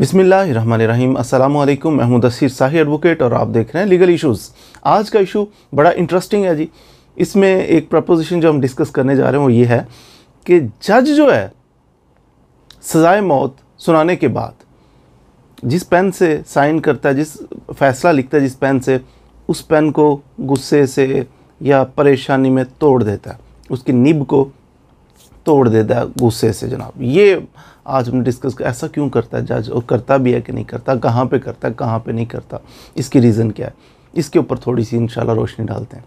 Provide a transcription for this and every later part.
बिसमीम अल्लाम महमूद असीर साही एडवोकेट और आप देख रहे हैं लीगल इशूज़ आज का इशू बड़ा इंटरेस्टिंग है जी इसमें एक प्रपोजिशन जो हम डिस्कस करने जा रहे हैं वो ये है कि जज जो है सजाए मौत सुनाने के बाद जिस पेन से साइन करता है जिस फैसला लिखता है जिस पेन से उस पेन को गुस्से से या परेशानी में तोड़ देता है उसकी निब को तोड़ देता है गुस्से से जनाब ये आज हम डिस्कस कर, ऐसा क्यों करता है जज और करता भी है कि नहीं करता कहाँ पे करता है कहाँ पे नहीं करता इसकी रीज़न क्या है इसके ऊपर थोड़ी सी इंशाल्लाह रोशनी डालते हैं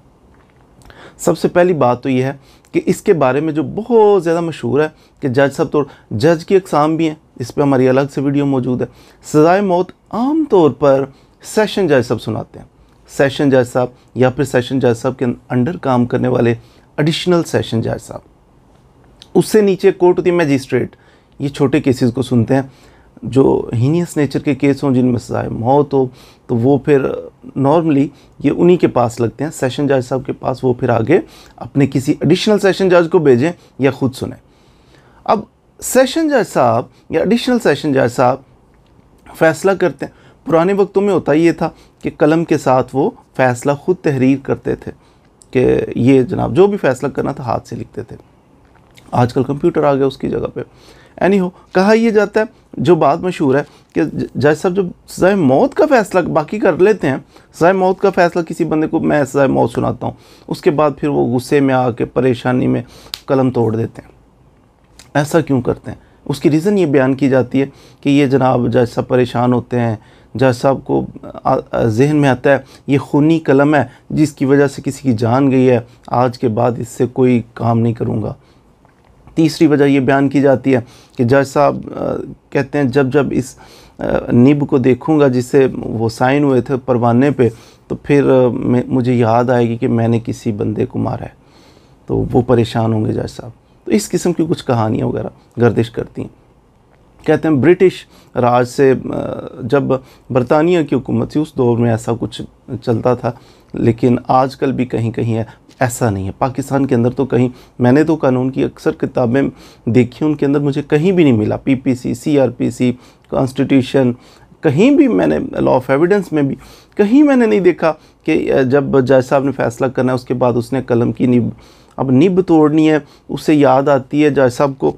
सबसे पहली बात तो यह है कि इसके बारे में जो बहुत ज़्यादा मशहूर है कि जज साहब तो जज की अकसाम भी हैं इस पर हमारी अलग से वीडियो मौजूद है सजाए मौत आम तौर पर सेशन जज साहब सुनाते हैं सेशन जज साहब या फिर सेशन जज साहब के अंडर काम करने वाले एडिशनल सेशन जज साहब उससे नीचे कोर्ट होती है मैजिस्ट्रेट ये छोटे केसेस को सुनते हैं जो हीनियस नेचर के केस हों जिनमें सजाए मौत हो तो वो फिर नॉर्मली ये उन्हीं के पास लगते हैं सेशन जज साहब के पास वो फिर आगे अपने किसी एडिशनल सेशन जज को भेजें या ख़ुद सुने अब सेशन जज साहब या एडिशनल सेशन जज साहब फैसला करते हैं पुराने वक्तों में होता ये था कि कलम के साथ वो फैसला ख़ुद तहरीर करते थे कि ये जनाब जो भी फैसला करना था हाथ से लिखते थे आजकल कंप्यूटर आ गया उसकी जगह पे एनी हो कहा यह जाता है जो बात मशहूर है कि जज साहब जब सजाए मौत का फैसला बाकी कर लेते हैं सजाए मौत का फैसला किसी बंदे को मैं सजाए मौत सुनाता हूँ उसके बाद फिर वो गुस्से में आके परेशानी में कलम तोड़ देते हैं ऐसा क्यों करते हैं उसकी रीज़न ये बयान की जाती है कि ये जनाब जज साहब परेशान होते हैं जज साहब को जहन में आता है ये खूनी कलम है जिसकी वजह से किसी की जान गई है आज के बाद इससे कोई काम नहीं करूँगा तीसरी वजह ये बयान की जाती है कि जज साहब कहते हैं जब जब इस निब को देखूंगा जिससे वो साइन हुए थे परवाने पे तो फिर मुझे याद आएगी कि मैंने किसी बंदे को मारा है तो वो परेशान होंगे जज साहब तो इस किस्म की कुछ कहानियाँ वगैरह गर्दिश करती हैं कहते हैं ब्रिटिश राज से जब बरतानिया की हुकूमत थी उस दौर में ऐसा कुछ चलता था लेकिन आजकल भी कहीं कहीं है ऐसा नहीं है पाकिस्तान के अंदर तो कहीं मैंने तो कानून की अक्सर किताबें देखी उनके अंदर मुझे कहीं भी नहीं मिला पीपीसी सीआरपीसी कॉन्स्टिट्यूशन कहीं भी मैंने लॉ ऑफ एविडेंस में भी कहीं मैंने नहीं देखा कि जब जज साहब ने फैसला करना है उसके बाद उसने कलम की निब अब निब तोड़नी है उससे याद आती है जज साहब को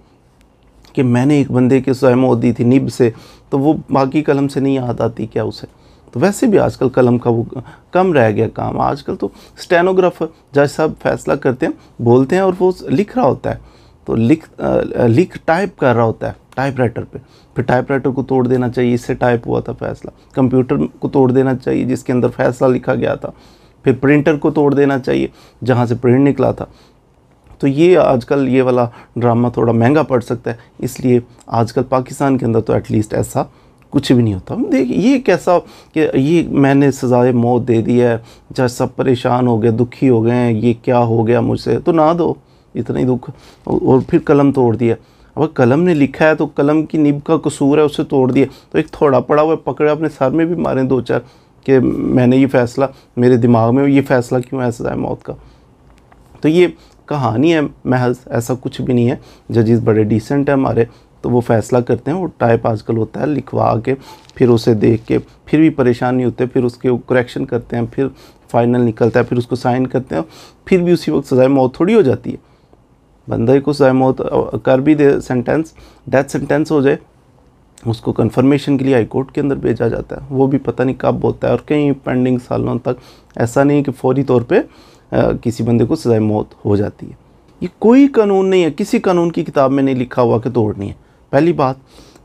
कि मैंने एक बंदे की स्वयं दी थी निब से तो वो बाकी कलम से नहीं याद आती क्या उसे तो वैसे भी आजकल कलम का वो कम रह गया काम आजकल तो स्टेनोग्राफर जज साहब फैसला करते हैं बोलते हैं और वो लिख रहा होता है तो लिख आ, लिख टाइप कर रहा होता है टाइप राइटर पर फिर टाइप राइटर को तोड़ देना चाहिए इससे टाइप हुआ था फैसला कंप्यूटर को तोड़ देना चाहिए जिसके अंदर फैसला लिखा गया था फिर प्रिंटर को तोड़ देना चाहिए जहाँ से प्रिंट निकला था तो ये आजकल ये वाला ड्रामा थोड़ा महंगा पड़ सकता है इसलिए आजकल पाकिस्तान के अंदर तो एटलीस्ट ऐसा कुछ भी नहीं होता देख ये कैसा कि ये मैंने सजाए मौत दे दी है जब सब परेशान हो गए दुखी हो गए हैं ये क्या हो गया मुझसे तो ना दो इतना ही दुख और फिर कलम तोड़ दिया अब कलम ने लिखा है तो कलम की निब का कसूर है उसे तोड़ दिया तो एक थोड़ा पड़ा हुआ पकड़े अपने सर में भी मारें दो चार कि मैंने ये फ़ैसला मेरे दिमाग में ये फ़ैसला क्यों है सजाए मौत का तो ये कहानी है महज ऐसा कुछ भी नहीं है जजेस बड़े डिसेंट हैं हमारे तो वो फैसला करते हैं वो टाइप आजकल होता है लिखवा के फिर उसे देख के फिर भी परेशान नहीं होते फिर उसके करेक्शन करते हैं फिर फाइनल निकलता है फिर उसको साइन करते हैं फिर भी उसी वक्त सजाए मौत थोड़ी हो जाती है बंदे को सजाए मौत कर भी दे सेंटेंस डेथ सेंटेंस हो जाए उसको कन्फर्मेशन के लिए हाई कोर्ट के अंदर भेजा जाता है वो भी पता नहीं कब होता है और कई पेंडिंग सालों तक ऐसा नहीं कि फौरी तौर पर किसी बंदे को सजाए मौत हो जाती है ये कोई कानून नहीं है किसी कानून की किताब में नहीं लिखा हुआ कि तोड़नी है पहली बात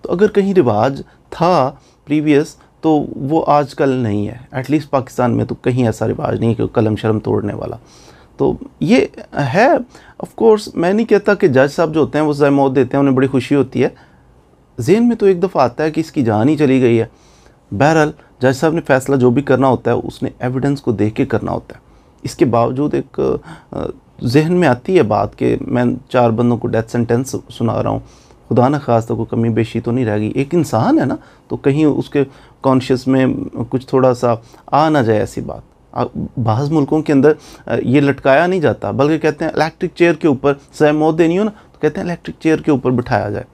तो अगर कहीं रिवाज था प्रीवियस तो वो आजकल नहीं है एटलीस्ट पाकिस्तान में तो कहीं ऐसा रिवाज नहीं है कि कलम शर्म तोड़ने वाला तो ये है ऑफ कोर्स मैं नहीं कहता कि जज साहब जो होते हैं वो सजाए मौत देते हैं उन्हें बड़ी खुशी होती है जेन में तो एक दफ़ा आता है कि इसकी जान ही चली गई है बहरहाल जज साहब ने फैसला जो भी करना होता है उसने एविडेंस को देख के करना होता है इसके बावजूद एक जहन में आती है बात कि मैं चार बंदों को डेथ सेंटेंस सुना रहा हूँ खुदा न खास तो कोई कमी बेशी तो नहीं रहेगी एक इंसान है ना तो कहीं उसके कॉन्शियस में कुछ थोड़ा सा आ ना जाए ऐसी बात बाज़ मुल्कों के अंदर ये लटकाया नहीं जाता बल्कि कहते हैं इलेक्ट्रिक चेयर के ऊपर सह मौत देनी हो ना तो कहते हैं इलेक्ट्रिक चेयर के ऊपर बिठाया जाए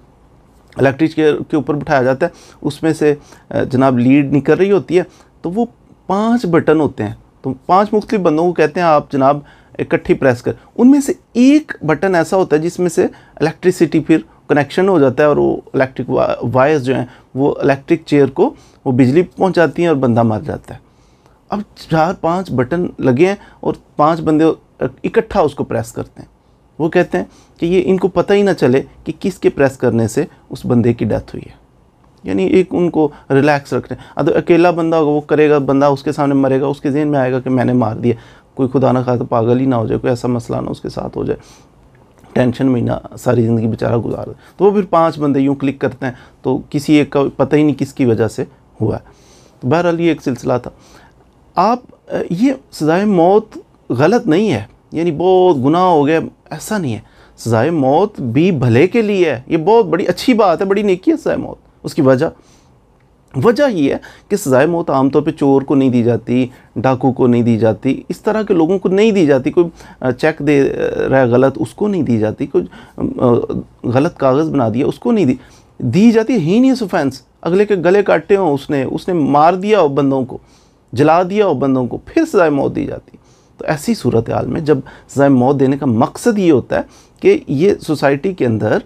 इलेक्ट्रिक चेयर के ऊपर बिठाया जाता है उसमें से जनाब लीड निकल रही होती है तो वो पाँच बटन होते हैं तो पांच मुख्तलिफ बंदों को कहते हैं आप जनाब इकट्ठी प्रेस कर उनमें से एक बटन ऐसा होता है जिसमें से इलेक्ट्रिसिटी फिर कनेक्शन हो जाता है और वो इलेक्ट्रिक वायर्स जो हैं वो इलेक्ट्रिक चेयर को वो बिजली पहुंचाती हैं और बंदा मर जाता है अब चार पांच बटन लगे हैं और पांच बंदे इकट्ठा उसको प्रेस करते हैं वो कहते हैं कि ये इनको पता ही ना चले कि किसके प्रेस करने से उस बंदे की डेथ हुई है यानी एक उनको रिलैक्स रहे हैं अगर अकेला बंदा होगा वो करेगा बंदा उसके सामने मरेगा उसके जहन में आएगा कि मैंने मार दिया कोई खुदा ना खाता पागल ही ना हो जाए कोई ऐसा मसला ना उसके साथ हो जाए टेंशन में ना सारी ज़िंदगी बेचारा गुजार तो वो फिर पांच बंदे यूँ क्लिक करते हैं तो किसी एक का पता ही नहीं किसकी वजह से हुआ है तो बहरहाल ये एक सिलसिला था आप ये सज़ाए मौत गलत नहीं है यानी बहुत गुनाह हो गया ऐसा नहीं है सज़ाए मौत भी भले के लिए है ये बहुत बड़ी अच्छी बात है बड़ी नेकी है सज़ाए मौत उसकी वजह वजह ये है कि सज़ाए मौत आमतौर पे चोर को नहीं दी जाती डाकू को नहीं दी जाती इस तरह के लोगों को नहीं दी जाती कोई चेक दे रहा है गलत उसको नहीं दी जाती कोई गलत कागज़ बना दिया उसको नहीं दी दी जाती ही नहीं ऑफेंस अगले के गले काटे हों उसने उसने मार दिया हो बंदों को जला दिया हो बंदों को फिर सज़ाए मौत दी जाती तो ऐसी सूरत हाल में जब सज़ाए मौत देने का मकसद ये होता है कि ये सोसाइटी के अंदर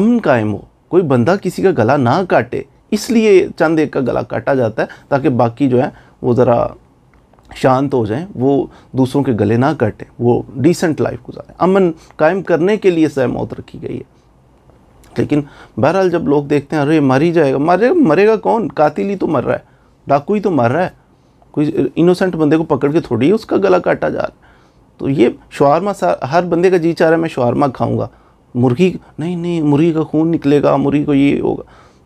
अमन कायम हो कोई बंदा किसी का गला ना काटे इसलिए चंद एक का गला काटा जाता है ताकि बाकी जो है वो ज़रा शांत हो जाएं वो दूसरों के गले ना काटे वो डिसेंट लाइफ गुजारें अमन कायम करने के लिए सह मौत रखी गई है लेकिन बहरहाल जब लोग देखते हैं अरे मर ही जाएगा मरे मरेगा कौन कातिल ही तो मर रहा है डाकू ही तो मर रहा है कोई इनोसेंट बंदे को पकड़ के थोड़ी उसका गला काटा जा रहा है तो ये शवारमा हर बंदे का जी चाह रहा है मैं शवारमा खाऊंगा मुर्गी नहीं नहीं मुर्गी का खून निकलेगा मुर्गी को ये होगा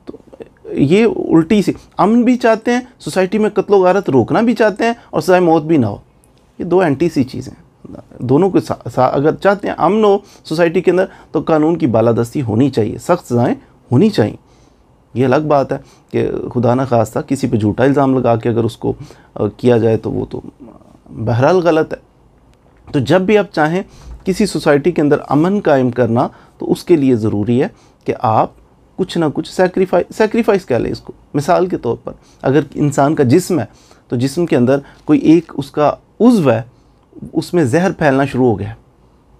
तो ये उल्टी सी अमन भी चाहते हैं सोसाइटी में कत्लो गारत रोकना भी चाहते हैं और सजाए मौत भी ना हो ये दो एंटी सी चीज़ें दोनों के साथ अगर चाहते हैं अमन हो सोसाइटी के अंदर तो कानून की बालादस्ती होनी चाहिए सख्त सजाएँ होनी चाहिए ये अलग बात है कि खुदा न खास्ता किसी पर झूठा इल्ज़ाम लगा के अगर उसको किया जाए तो वो तो बहरहाल गलत है तो जब भी आप चाहें किसी सोसाइटी के अंदर अमन कायम करना तो उसके लिए ज़रूरी है कि आप कुछ ना कुछ सेक्रीफाई सेक्रीफाइस कह लें इसको मिसाल के तौर पर अगर इंसान का जिस्म है तो जिस्म के अंदर कोई एक उसका उज्व है उसमें जहर फैलना शुरू हो गया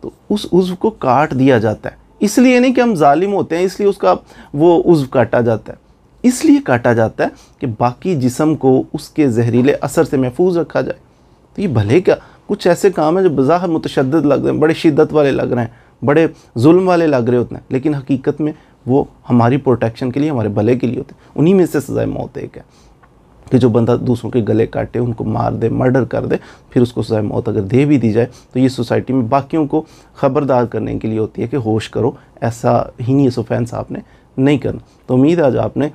तो उस उज्व को काट दिया जाता है इसलिए नहीं कि हम जालिम होते हैं इसलिए उसका वो उज्व काटा जाता है इसलिए काटा जाता है कि बाकी जिसम को उसके जहरीले असर से महफूज रखा जाए तो ये भले क्या कुछ ऐसे काम हैं जो बाहर मुतशद लग रहे हैं बड़े शिद्दत वाले लग रहे हैं बड़े जुल्म वाले लग रहे होते हैं लेकिन हकीकत में वो हमारी प्रोटेक्शन के लिए हमारे भले के लिए होते हैं उन्हीं में से सज़ाए मौत एक है कि जो बंदा दूसरों के गले काटे उनको मार दे मर्डर कर दे फिर उसको सजाए मौत अगर दे भी दी जाए तो ये सोसाइटी में बाकियों को ख़बरदार करने के लिए होती है कि होश करो ऐसा ही हीनियस ऑफेंस आपने नहीं करना तो उम्मीद है आज आपने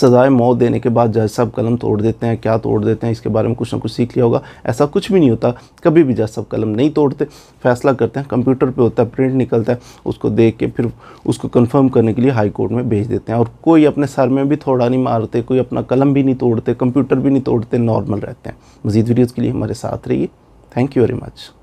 सज़ाए मौत देने के बाद जज साहब कलम तोड़ देते हैं क्या तोड़ देते हैं इसके बारे में कुछ ना कुछ सीख लिया होगा ऐसा कुछ भी नहीं होता कभी भी जज साहब कलम नहीं तोड़ते फैसला करते हैं कंप्यूटर पे होता है प्रिंट निकलता है उसको देख के फिर उसको कंफर्म करने के लिए हाई कोर्ट में भेज देते हैं और कोई अपने सर में भी थोड़ा नहीं मारते कोई अपना कलम भी नहीं तोड़ते कंप्यूटर भी नहीं तोड़ते नॉर्मल रहते हैं मजीद वीडियोज़ के लिए हमारे साथ रहिए थैंक यू वेरी मच